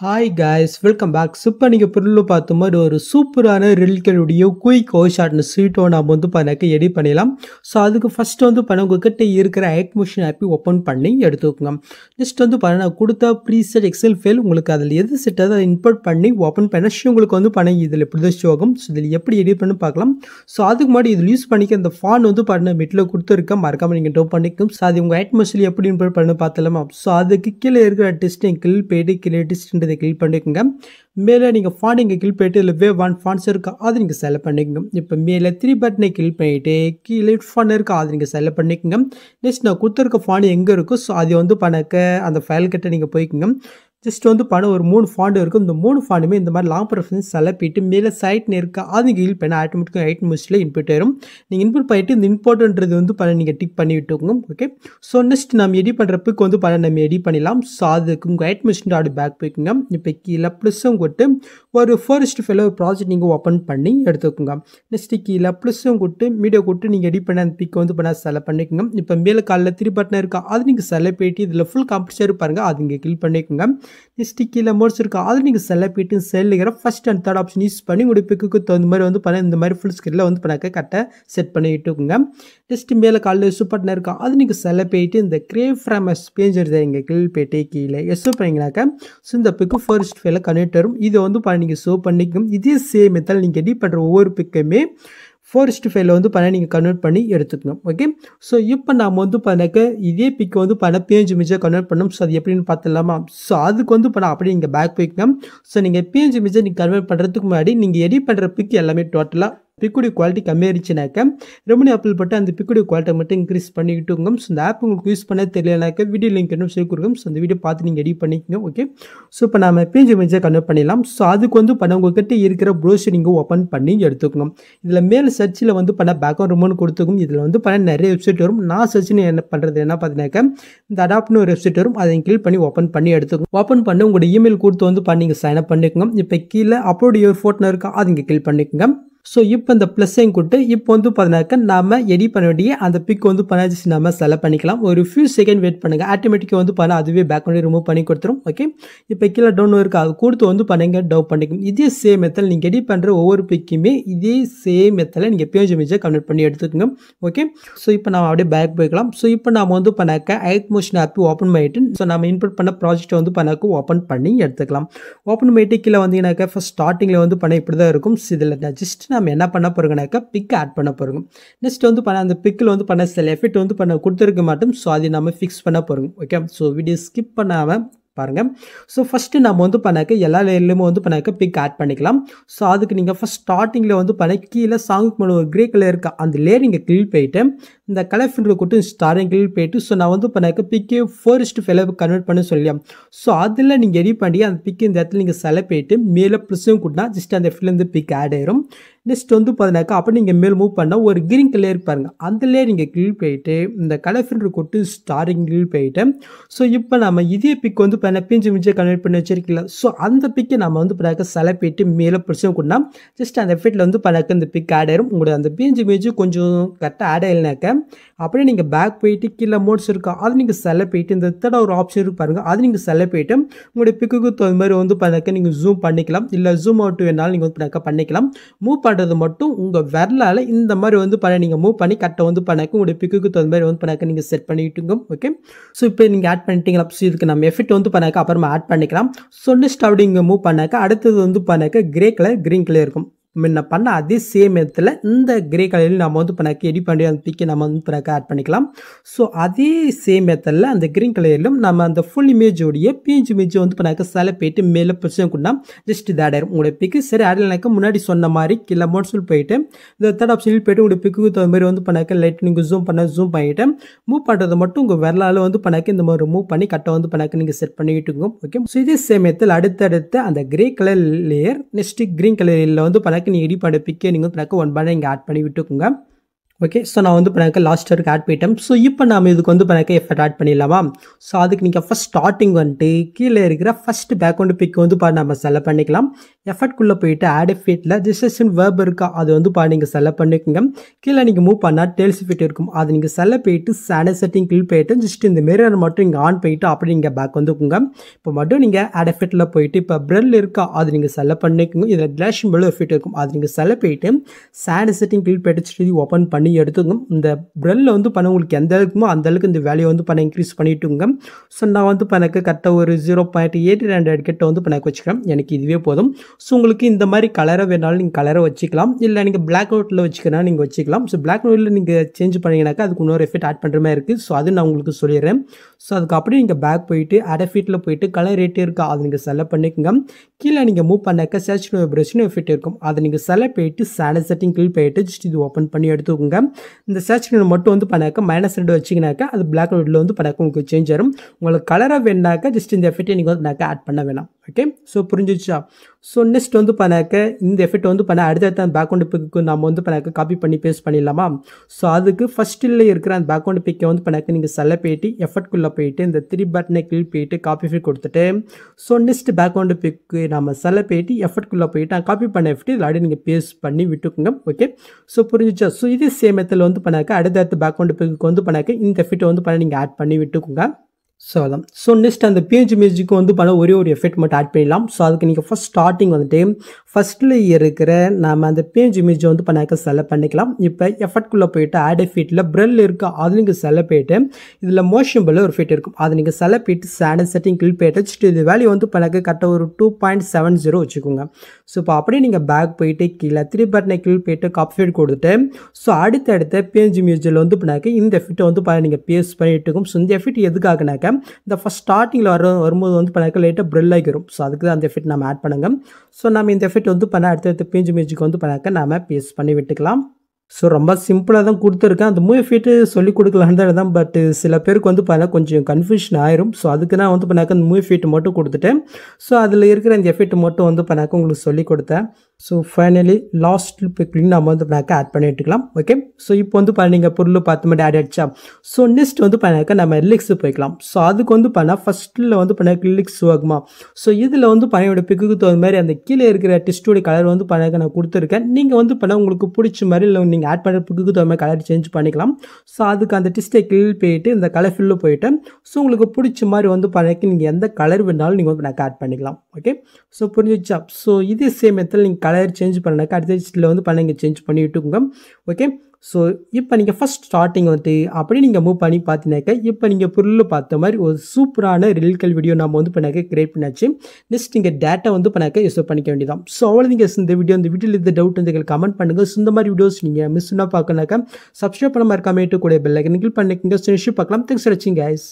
hi guys welcome back இப்போ நீங்கள் பொருள் பார்த்த மாதிரி ஒரு சூப்பரான ரில்களுடைய குயிக் கோஷாட்னு ஸ்வீட்டோ நம்ம வந்து பண்ணக்கு எடிட் பண்ணிடலாம் ஸோ அதுக்கு ஃபஸ்ட் வந்து பண்ண உங்ககிட்ட இருக்கிற ஆக்மோஷன் ஆப்பி ஓப்பன் பண்ணி எடுத்துக்கோங்க நெக்ஸ்ட் வந்து பண்ண நான் கொடுத்த ப்ரீசெட் எக்ஸல் ஃபெயில் உங்களுக்கு அதில் எது செட் அதை இன்பர்ட் பண்ணி ஓப்பன் பண்ண உங்களுக்கு வந்து பண்ணி இதில் பிரதர்ஷோகம் ஸோ இதில் எப்படி எடிட் பண்ணி பார்க்கலாம் ஸோ அதுக்கு முன்னாடி இதில் யூஸ் பண்ணிக்க அந்த ஃபான் வந்து பண்ண மிட்டில் கொடுத்துருக்க மறக்காமல் நீங்கள் டோப் பண்ணிக்கும் ஸோ அது உங்கள் ஆட்மோஷனில் எப்படி இன்பர்ட் பண்ணி பார்த்தலாமா ஸோ அதுக்கு கீழே இருக்கிற டிஸ்டிங் கில் பேடி கிரியேட்டிஸ்ட் அப்படின்றத கிளிக் பண்ணிக்கோங்க மேலே நீங்கள் ஃபாண்ட் இங்கே கிளிக் பண்ணிட்டு இல்லை வேவ் ஒன் ஃபாண்ட்ஸ் இருக்கா அது நீங்கள் செலக்ட் பண்ணிக்கோங்க இப்போ மேலே த்ரீ பட்டனை கிளிக் பண்ணிவிட்டு கீழே ஃபாண்ட் இருக்கா அது நீங்கள் செலக்ட் பண்ணிக்கோங்க நெக்ஸ்ட் நான் கொடுத்துருக்க ஃபாண்ட் எங்கே இருக்கோ ஸோ அது வந்து பண்ணக்க அந்த ஃபைல் கிட்ட நீங்கள் போய்க்குங்க ஜஸ்ட் வந்து பணம் ஒரு மூணு ஃபாண்டு இருக்கும் இந்த மூணு ஃபாண்டுமே இந்த மாதிரி லாங் ரெஃபரன்ஸ் செலப்பிட்டு மேலே சைட் நேருக்கு அது கீழ் பண்ண ஆட்டோமேட்டிக்காக எயிட் முடிச்சில் இன்புட் வரும் நீங்கள் இன்புட் பண்ணிவிட்டு இந்த இம்பார்ட்டன்றது வந்து பண்ண நீங்கள் டிக் பண்ணி விட்டுக்கோங்க ஓகே ஸோ நெக்ஸ்ட் நம்ம எடி பண்ணுறப்புக்கு வந்து படம் நம்ம எடி பண்ணிடலாம் ஸோ அதுக்கு உங்கள் எயிட் மினிட்ஸ் டாட் பேக் போய்க்குங்க இப்போ கீழே ப்ளஸ்ஸும் கொட்டு ஒரு ஃபர்ஸ்ட் ஃபெலோ ப்ராஜெக்ட் நீங்கள் ஓப்பன் பண்ணி எடுத்துக்கோங்க நெக்ஸ்ட்டு கீழே ப்ளஸ்ஸும் கொடுத்து மீடியோ கொடுத்து நீங்கள் எடிட் பண்ண அந்த பிக்கை வந்து பண்ண செலக்ட் பண்ணிக்கோங்க இப்போ மேலே காலில் த்ரீ இருக்கா அது நீங்கள் செலக்ட் போயிட்டு இதில் ஃபுல் காம்படிஷன் இருப்பாருங்க அது நீங்கள் கிளிக் பண்ணிக்கோங்க நெக்ஸ்ட் கீழே மோட்ஸ் இருக்கா அது நீங்கள் செலக்ட் போயிட்டு செல்லுகிற first and third option use பண்ணி உங்களுடைய பிக்குக்கு தகுந்த மாதிரி வந்து பண்ண இந்த மாதிரி ஃபுல் ஸ்கிரீனில் வந்து பண்ணாக்க கரெக்டாக செட் பண்ணிட்டுக்கோங்க நெக்ஸ்ட்டு மேலே காலில் சூப்பர்ட்னர் இருக்கா அது நீங்கள் செலக்ட் போயிட்டு இந்த கிரே ஃப்ரம் பேஞ்சர் இங்கே கிளிக் போயிட்டு கீழே எஸ் பண்ணிங்கனாக்கா ஸோ இந்த பிக்கு ஃபர்ஸ்ட் ஃபெயில கனெக்ட் வரும் இது வந்து பண்ணி நீங்கள் ஷோ பண்ணிக்கும் இதே சேம் மெத்தட் நீங்கள் எடிட் பண்ணுற ஒவ்வொரு பிக்கையுமே ஃபோர் இஸ்டு ஃபைவ்ல வந்து பண்ண நீங்கள் கன்வெர்ட் பண்ணி எடுத்துக்கணும் ஓகே ஸோ இப்போ நாம் வந்து பண்ணக்க இதே பிக்கை வந்து பண்ண பேஞ்சு மிஜை கன்வெர்ட் பண்ணணும் ஸோ அது எப்படின்னு பார்த்துலாமா ஸோ அதுக்கு வந்து பண்ண அப்படி நீங்கள் பேக் போய்க்கணும் ஸோ நீங்கள் பேஞ்சு மிஜை நீங்கள் கன்வெர்ட் பண்ணுறதுக்கு முன்னாடி நீங்கள் எடிட் பண்ணுற பிக் எல்லாமே டோட்டலாக பிக்குடி குவாலிட்டி கம்மியாயிருச்சுனாக்கா ரெமனி ஆப்பிள் பட்டு அந்த பிக்குடி குவாலிட்டி மட்டும் இன்க்ரீஸ் பண்ணிக்கிட்டுங்க ஸோ இந்த ஆப் உங்களுக்கு யூஸ் பண்ண தெரியலனாக்க வீடியோ லிங்க் என்ன சொல்லி கொடுக்கும் ஸோ அந்த வீடியோ பார்த்து நீங்கள் எடிட் பண்ணிக்கோங்க ஓகே ஸோ இப்போ நம்ம பேஞ்சு இமேஜை கன்வெர்ட் பண்ணிடலாம் ஸோ அதுக்கு வந்து பண்ண உங்கள்கிட்ட இருக்கிற ப்ரௌசர் நீங்கள் ஓப்பன் பண்ணி எடுத்துக்கணும் இதில் மேல் சர்ச்சில் வந்து பண்ண பேக்ரவுண்ட் ரிமோன் கொடுத்துக்கும் இதில் வந்து பண்ண நிறைய வெப்சைட் வரும் நான் சர்ச்சுன்னு என்ன பண்ணுறது என்ன பார்த்தீங்கன்னாக்க இந்த அடாப்ட்னு ஒரு வெப்சைட் வரும் அதை கிளிக் பண்ணி ஓப்பன் பண்ணி எடுத்துக்கணும் ஓப்பன் பண்ணி உங்களோட இமெயில் கொடுத்து வந்து பண்ணி நீங்கள் சைன் அப் பண்ணிக்கோங்க இப்போ கீழே அப்லோட் யுவர் ஃபோட்டோ இருக்கா அதை இங்கே கிளிக் பண்ணிக்கோங்க ஸோ இப்போ இந்த ப்ளஸ்ஸையும் கூட்டு இப்போ வந்து பார்த்தினாக்க நம்ம எடி பண்ண வேண்டிய அந்த பிக் வந்து பண்ணாச்சு நம்ம செலக்ட் பண்ணிக்கலாம் ஒரு ஃபியூ செகண்ட் வெயிட் பண்ணுங்கள் ஆட்டோமேட்டிக்காக வந்து பண்ணால் அதுவே பேக் பண்ணி ரிமூவ் பண்ணி கொடுத்துரும் ஓகே இப்போ கீழே டவுன் இருக்குது அது கொடுத்து வந்து பண்ணுங்கள் டவு பண்ணிக்கணும் இதே சேம் மெத்தட் நீங்கள் எடி பண்ணுற ஒவ்வொரு பிக்குமே இதே சேம் மெத்தடில் நீங்கள் பேஜ் இமேஜை கன்வெர்ட் பண்ணி எடுத்துக்கோங்க ஓகே ஸோ இப்போ நம்ம அப்படியே பேக் போய்க்கலாம் ஸோ இப்போ நம்ம வந்து பண்ணாக்க ஐக் மோஷன் ஆப் ஓப்பன் பண்ணிட்டு ஸோ நம்ம இன்புட் பண்ண ப்ராஜெக்ட் வந்து பண்ணாக்க ஓப்பன் பண்ணி எடுத்துக்கலாம் ஓப்பன் பண்ணிட்டு கீழே வந்தீங்கன்னாக்கா ஃபஸ்ட் ஸ்டார்டிங்கில் வந்து பண்ண இப்படி தான் இருக்கும் இதில் ஜஸ்ட் நம்ம என்ன பண்ண போகிறோங்கனாக்கா பிக் ஆட் பண்ண போகிறோம் நெக்ஸ்ட் வந்து பண்ண அந்த பிக்கில் வந்து பண்ண சில எஃபெக்ட் வந்து பண்ண கொடுத்துருக்க மாட்டோம் ஸோ அதை நம்ம ஃபிக்ஸ் பண்ண போகிறோம் ஓகே ஸோ வீடியோ ஸ்கிப் பண்ணாமல் பாருங்கள் ஸோ ஃபஸ்ட்டு நம்ம வந்து பண்ணாக்க எல்லா லேயர்லையுமே வந்து பண்ணாக்க பிக் ஆட் பண்ணிக்கலாம் ஸோ அதுக்கு நீங்கள் ஃபஸ்ட் ஸ்டார்டிங்கில் வந்து பண்ண கீழே சாங்குக்கு மேலே ஒரு கிரே கலர் இருக்க அந்த லேயர் நீங்கள் கிளீன் போயிட்டு இந்த கலர் கலெக்ஷன் கொடுத்து ஸ்டாரிங் கிளில் போயிட்டு ஸோ நான் வந்து இப்போ எனக்கு பிக்கே ஃபர்ஸ்ட் ஃபெலை கன்வெர்ட் பண்ண சொல்லியா ஸோ அதில் நீங்கள் ரெடி பண்ணி அந்த பிக்கு இந்த இடத்துல நீங்கள் செலை போயிட்டு மேலே ப்ளஸும் கூட்டினா ஜஸ்ட் அந்த இடத்துலேருந்து பிக் ஆட் ஆயிரும் நெக்ஸ்ட் வந்து பார்த்தினாக்கா அப்போ நீங்கள் மேலே மூவ் பண்ணால் ஒரு கிரீன் கலர் பாருங்கள் அந்த லேயர் நீங்கள் கிளில் போயிட்டு இந்த கலெக்ஷன் கொட்டு ஸ்டாரிங் கிளில் போயிட்டு ஸோ இப்போ நம்ம இதே பிக் வந்து இப்போ பிஞ்சு மிஞ்சு கன்வெர்ட் பண்ணி வச்சிருக்கல ஸோ அந்த பிக்கை நம்ம வந்து பார்த்தாக்க செலவு போயிட்டு மேலே ப்ளஸ்ஸும் கூட்டினா ஜஸ்ட் அந்த ஃபிட்டில் வந்து இப்போ இந்த பிக் ஆட் ஆயிரும் உங்களுடைய அந்த பிஞ்சு மிஞ்சு கொஞ்சம் கரெக்டாக ஆட் ஆகலைனாக்கா அப்படியே நீங்கள் பேக் போயிட்டு கீழே மோட்ஸ் இருக்கா அது நீங்கள் செல்ல போயிட்டு இந்த தேர்ட் ஒரு ஆப்ஷன் இருக்கு பாருங்கள் அது நீங்கள் செல்ல போயிட்டு உங்களுடைய பிக்குக்கு தகுந்த மாதிரி வந்து பார்த்தாக்க நீங்கள் ஜூம் பண்ணிக்கலாம் இல்லை ஜூம் அவுட் வேணாலும் நீங்கள் வந்து பண்ணக்க பண்ணிக்கலாம் மூவ் பண்ணுறது மட்டும் உங்கள் விரலால் இந்த மாதிரி வந்து பண்ண நீங்கள் மூவ் பண்ணி கரெக்டாக வந்து பண்ணாக்க உங்களுடைய பிக்குக்கு தகுந்த மாதிரி வந்து பண்ணாக்க நீங்கள் செட் பண்ணிட்டுங்க ஓகே ஸோ இப்போ நீங்கள் ஆட் பண்ணிட்டீங்களா ஸோ இதுக்கு நம்ம எஃபெக்ட் வந்து பண்ணாக்க அப்புறமா ஆட் பண்ணிக்கலாம் ஸோ நெக்ஸ்ட் அப்படி இங்கே மூவ் பண்ணாக்க அடுத்தது வந்து பண்ணாக்க கிரே கலர் க்ரீன் கலர் இருக்கும் முன்ன பண்ண அதே சேம் இடத்துல இந்த கிரே கலரில் நம்ம வந்து இப்போ எடி பண்ணி அந்த பிக்கை நம்ம வந்து பிறகு ஆட் பண்ணிக்கலாம் ஸோ அதே சேம் இடத்துல அந்த க்ரீன் கலரிலும் நம்ம அந்த ஃபுல் இமேஜோடைய பிஞ்சு இமேஜ் வந்து இப்போ நான் சில போயிட்டு மேலே பிரச்சனை கொண்டா ஜஸ்ட் இது ஆடாயிரும் உங்களுடைய பிக்கு சரி ஆட் எனக்கு முன்னாடி சொன்ன மாதிரி கீழே மோட்ஸில் போயிட்டு இந்த தேர்ட் ஆப்ஷனில் போயிட்டு உங்களுடைய பிக்கு தகுந்த மாதிரி வந்து பண்ணாக்க லைட் நீங்கள் ஜூம் பண்ண ஜூம் பண்ணிவிட்டு மூவ் பண்ணுறது மட்டும் உங்கள் வரலாறு வந்து பண்ணாக்க இந்த மாதிரி மூவ் பண்ணி கட்டை வந்து பண்ணாக்க நீங்கள் செட் பண்ணிக்கிட்டுங்க ஓகே ஸோ இதே சேமயத்தில் அடுத்தடுத்து அந்த grey colour layer next green கலரில் வந்து பண்ணாக்க நீங்கள் எடி பிக்கே நீங்கள் எனக்கு ஒன் பண்ண இங்கே ஆட் பண்ணி விட்டுக்கோங்க ஓகே ஸோ நான் வந்து இப்போ லாஸ்ட் இயருக்கு ஆட் போயிட்டேன் ஸோ இப்போ நம்ம இதுக்கு வந்து இப்போ எஃபர்ட் ஆட் பண்ணிடலாமா ஸோ அதுக்கு நீங்கள் ஃபஸ்ட் ஸ்டார்டிங் வந்துட்டு கீழே இருக்கிற ஃபஸ்ட் பேக்ரவுண்டு பிக் வந்து பா நம்ம செலக்ட் பண்ணிக்கலாம் எஃபர்ட்குள்ளே போயிட்டு ஆட் எஃபீட்டில் ரிசர்ஷன் வேர்ப் இருக்கா அது வந்து பா நீங்கள் செலக்ட் பண்ணிக்கோங்க கீழே நீங்கள் மூவ் பண்ணால் டேல்ஸ் ஃபிட் இருக்கும் அது நீங்கள் செலக்ட் போயிட்டு சேன செட்டிங் கில் போயிட்டு ஜஸ்ட் இந்த மிரர் மட்டும் இங்கே ஆன் போயிட்டு அப்படி நீங்கள் பேக் வந்துக்குங்க இப்போ மட்டும் நீங்கள் ஆட் எஃபிட்டில் போயிட்டு இப்போ ப்ரெல் இருக்கா அது நீங்கள் செலக்ட் பண்ணிக்கோங்க இதில் கிளாஷ் மெலோ ஃபிட் இருக்கும் அது நீங்கள் செலக்ட் போயிட்டு சேன செட்டிங் கில் போயிட்டு ஓப்பன் பண்ணி பண்ணி எடுத்துங்க இந்த ப்ரெல்லில் வந்து பண்ண உங்களுக்கு எந்த அளவுக்குமோ அந்த அளவுக்கு இந்த வேலையை வந்து பண்ண இன்க்ரீஸ் பண்ணிவிட்டுங்க ஸோ நான் வந்து இப்போ எனக்கு கரெக்டாக ஒரு ஜீரோ பாயிண்ட் எயிட் ஹண்ட்ரட் கிட்ட வந்து இப்போ வச்சுக்கிறேன் எனக்கு இதுவே போதும் ஸோ உங்களுக்கு இந்த மாதிரி கலரை வேணாலும் நீங்கள் கலரை வச்சுக்கலாம் இல்லை நீங்கள் பிளாக் அவுட்டில் வச்சுக்கிறனா நீங்கள் வச்சுக்கலாம் ஸோ பிளாக் அவுட்டில் நீங்கள் சேஞ்ச் பண்ணிங்கனாக்கா அதுக்கு இன்னொரு எஃபெக்ட் ஆட் பண்ணுற மாதிரி இருக்குது ஸோ அது நான் உங்களுக்கு சொல்லிடுறேன் ஸோ அதுக்கப்புறம் நீங்கள் பேக் போயிட்டு அடஃபிட்டில் போயிட்டு கலர் ரேட்டே இருக்கா அதை நீங்கள் செலக்ட் பண்ணிக்கோங்க கீழே நீங்கள் மூவ் பண்ணாக்க சேர்ச் வைப்ரேஷன் எஃபெக்ட் இருக்கும் அதை நீங்கள் செலக்ட் போயிட்டு சேனல் செட்டிங் கீழ் போயிட்டு ஜஸ்ட் இது ஓப்பன் பண்ணி எடுத்துக்கோங்க இந்த சர்ச் கீழே மட்டும் வந்து பண்ணாக்க மைனஸ் ரெண்டு வச்சிங்கனாக்க அது பிளாக் அண்ட் வந்து பண்ணாக்க உங்களுக்கு சேஞ்ச் ஆகும் உங்களுக்கு கலராக வேணாக்க ஜஸ்ட் இந்த எஃபெக்டை நீங்கள் வந்து பண்ணாக்க ஆட் பண்ண வேணாம் ஓகே ஸோ புரிஞ்சிச்சா ஸோ நெக்ஸ்ட் வந்து பண்ணாக்க இந்த எஃபெக்ட் வந்து பண்ண அடுத்தடுத்த அந்த பேக்ரவுண்ட் பிக்கு நம்ம வந்து பண்ணாக்க காப்பி பண்ணி பேஸ்ட் பண்ணிடலாமா ஸோ அதுக்கு ஃபஸ்ட்டில் இருக்கிற அந்த பேக்ரவுண்ட் பிக்கை வந்து பண்ணாக்க நீங்கள் செல்ல போயிட்டு எஃபர்ட்குள்ளே போயிட்டு இந்த த்ரீ பட்டனை கிளிக் போயிட்டு காப்பி ஃபில் கொடுத்துட்டு ஸோ நெக்ஸ்ட் பேக்ரவுண்ட் பிக்கு நம்ம செல்ல போயிட்டு எஃபர்ட்குள்ளே போயிட்டு நான் காப்பி பண்ண எஃபெக்ட் இதில் அப்படியே நீங்கள் பேஸ்ட் பண்ணி விட்டுக்குங்க ஓகே ஸோ புரிஞ்சிச்சா ஸோ இதே சேமத்தில் வந்து பண்ணாக்க அடுத்தடுத்த பேக்ரவுண்ட் பிக்கு வந்து பண்ணாக்க இந்த எஃபெக்ட் வந்து பண்ண நீங்கள் ஆட் பண்ணி விட்டுக்குங்க ஸோ அதான் ஸோ நெக்ஸ்ட் அந்த பேஜ் மியூசிக்கு வந்து பல ஒரே ஒரு எஃபெக்ட் மட்டும் ஆட் பண்ணிடலாம் ஸோ அதுக்கு நீங்கள் ஃபஸ்ட் ஸ்டார்டிங் வந்துட்டு ஃபஸ்ட்டில் இருக்கிற நம்ம அந்த பேஜ் இமேஜை வந்து பண்ணாக்க செலக்ட் பண்ணிக்கலாம் இப்போ எஃபர்ட்குள்ளே போயிட்டு ஆடு ஃபீட்டில் ப்ரெல் இருக்குது அது நீங்கள் செலக்ட் போயிட்டு இதில் மோஷன் ஒரு ஃபீட் இருக்கும் அது நீங்கள் செலக்ட் போயிட்டு சேனல் செட்டிங் கிளிக் போயிட்டு வச்சுட்டு இது வேல்யூ வந்து பண்ணாக்க கரெக்டாக ஒரு டூ பாயிண்ட் செவன் ஜீரோ வச்சுக்கோங்க ஸோ இப்போ அப்படியே நீங்கள் பேக் போயிட்டு கீழே த்ரீ பட்டனை கிளிக் போயிட்டு காப் ஃபீட் கொடுத்துட்டு ஸோ அடுத்தடுத்த பேஜ் இமேஜில் வந்து பண்ணாக்க இந்த ஃபிட்டை வந்து பண்ண நீங்கள் பேஸ் பண்ணிட்டு இருக்கும் ஸோ இந்த ஃபிட் எதுக்காகனாக்க இந்த ஃபஸ்ட் ஸ்டார்டிங்கில் வர வரும்போது வந்து பண்ணாக்க லேட்டாக ப்ரெல் ஆகிரும் ஸோ அதுக்கு தான் அந்த ஃபிட் நம்ம ஆட் பண்ணுங்க ஸோ நம்ம இந்த ஃபிட் வந்து வந்து பண்ண அடுத்தடுத்த பிஞ்சு மியூசிக் வந்து பண்ணாக்க நாம் பேஸ் பண்ணி விட்டுக்கலாம் ஸோ ரொம்ப சிம்பிளாக தான் கொடுத்துருக்கேன் அந்த மூவி ஃபீட்டு சொல்லி கொடுக்கலான்னு தான் தான் பட் சில பேருக்கு வந்து பார்த்தா கொஞ்சம் கன்ஃபியூஷன் ஆயிரும் ஸோ அதுக்கு நான் வந்து பண்ணாக்க அந்த மூவி ஃபீட்டு மட்டும் கொடுத்துட்டேன் ஸோ அதில் இருக்கிற அந்த எஃபெக்ட் மட்டும் வந்து பண்ணாக்க உங்களுக்கு சொல்லி கொடுத்தேன் ஸோ ஃபைனலி லாஸ்ட் பிக்லிங் நம்ம வந்து பண்ணாக்க ஆட் பண்ணிட்டுக்கலாம் ஓகே ஸோ இப்போ வந்து நீங்கள் பொருள் பார்த்து மட்டும் ஆட் ஆகிடுச்சா ஸோ நெக்ஸ்ட் வந்து பண்ணாக்க நம்ம லிக்ஸ் போய்க்கலாம் ஸோ அதுக்கு வந்து பண்ணால் ஃபஸ்ட்டில் வந்து பண்ணாக்க லிக்ஸ் ஆகுமா ஸோ இதில் வந்து பனையோட பிக்குக்கு தகுந்த மாதிரி அந்த கீழே இருக்கிற டிஸ்டோடைய கலர் வந்து பண்ணாக்க நான் கொடுத்துருக்கேன் நீங்கள் வந்து பண்ணால் உங்களுக்கு பிடிச்ச மாதிரி இல்லை நீங்கள் ஆட் பண்ணுறதுக்கு தகுந்த கலர் சேஞ்ச் பண்ணிக்கலாம் ஸோ அதுக்கு அந்த டிஸ்டை கிளில் போயிட்டு இந்த கலர் ஃபில்லு போயிட்டு ஸோ உங்களுக்கு பிடிச்ச மாதிரி வந்து பண்ணிக்கு நீங்கள் எந்த கலர் வேணாலும் நீங்கள் வந்து ஆட் பண்ணிக்கலாம் ஓகே ஸோ புரிஞ்சிச்சா ஸோ இதே சேம் நீங்கள் கலர் சேஞ்ச் பண்ணாக்கா அடுத்த டிஸ்டில் வந்து பண்ண நீங்கள் சேஞ்ச் பண்ணி விட்டுக்கோங்க ஓகே ஸோ இப்போ நீங்கள் ஃபஸ்ட் ஸ்டார்டிங் வந்துட்டு அப்படியே நீங்கள் மூவ் பண்ணி பார்த்தீங்கனாக்க இப்போ நீங்கள் புல்லு பார்த்த மாதிரி ஒரு சூப்பரான ரிலிக்கல் வீடியோ நம்ம வந்து பண்ணாக்க கிரியேட் பண்ணாச்சு நெக்ஸ்ட் நீங்கள் டேட்டா வந்து பண்ணாக்க யூஸ் பண்ணிக்க வேண்டியதான் ஸோ அவ்வளோ நீங்கள் இந்த வீடியோ இந்த வீடியோ இந்த டவுட் வந்து கமெண்ட் பண்ணுங்கள் இந்த மாதிரி வீடியோஸ் நீங்கள் மிஸ் பண்ணால் பார்க்கணாக்கா சப்ஸ்கிரைப் பண்ண மாதிரி கமெண்ட்டு கூட பெல்லைக்கன் கிளிக் பண்ணிக்கோங்க பார்க்கலாம் தேங்க்ஸ் வச்சிங்க கைஸ்